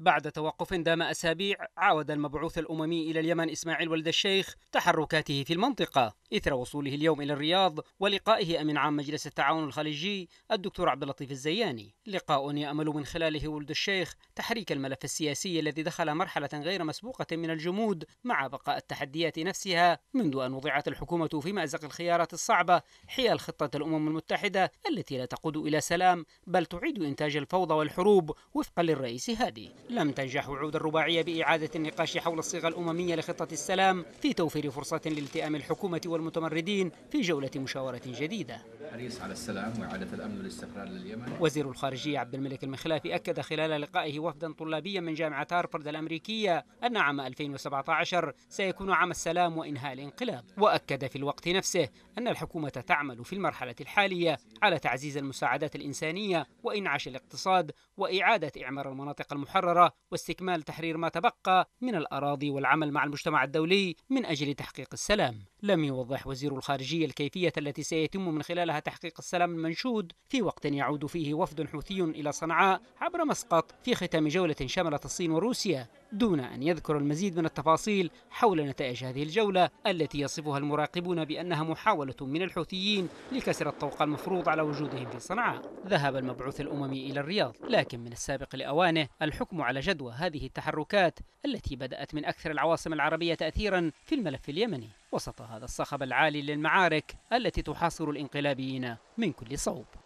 بعد توقف دام أسابيع عاود المبعوث الأممي إلى اليمن إسماعيل ولد الشيخ تحركاته في المنطقة إثر وصوله اليوم إلى الرياض ولقائه أمين عام مجلس التعاون الخليجي الدكتور عبد اللطيف الزياني لقاء يأمل من خلاله ولد الشيخ تحريك الملف السياسي الذي دخل مرحلة غير مسبوقة من الجمود مع بقاء التحديات نفسها منذ أن وضعت الحكومة في مأزق الخيارات الصعبة حيال خطة الأمم المتحدة التي لا تقود إلى سلام بل تعيد إنتاج الفوضى والحروب وفقا للرئيس هادي لم تنجح وعود الرباعية بإعادة النقاش حول الصيغة الأممية لخطة السلام في توفير فرصة لالتئام الحكومة والمتمردين في جولة مشاورة جديدة حريص على السلام وإعادة الأمن والاستقرار لليمن وزير الخارجية عبد الملك المخلافي أكد خلال لقائه وفدا طلابيا من جامعة هارفرد الأمريكية أن عام 2017 سيكون عام السلام وإنهاء الانقلاب وأكد في الوقت نفسه أن الحكومة تعمل في المرحلة الحالية على تعزيز المساعدات الإنسانية وإنعاش الاقتصاد وإعادة إعمار المناطق المحررة واستكمال تحرير ما تبقى من الأراضي والعمل مع المجتمع الدولي من أجل تحقيق السلام لم يوضح وزير الخارجية الكيفية التي سيتم من خلالها تحقيق السلام المنشود في وقت يعود فيه وفد حوثي إلى صنعاء عبر مسقط في ختام جولة شملت الصين وروسيا دون أن يذكر المزيد من التفاصيل حول نتائج هذه الجولة التي يصفها المراقبون بأنها محاولة من الحوثيين لكسر الطوق المفروض على وجودهم في صنعاء ذهب المبعوث الأممي إلى الرياض لكن من السابق لأوانه الحكم على جدوى هذه التحركات التي بدأت من أكثر العواصم العربية تأثيرا في الملف اليمني وسط هذا الصخب العالي للمعارك التي تحاصر الانقلابيين من كل صوب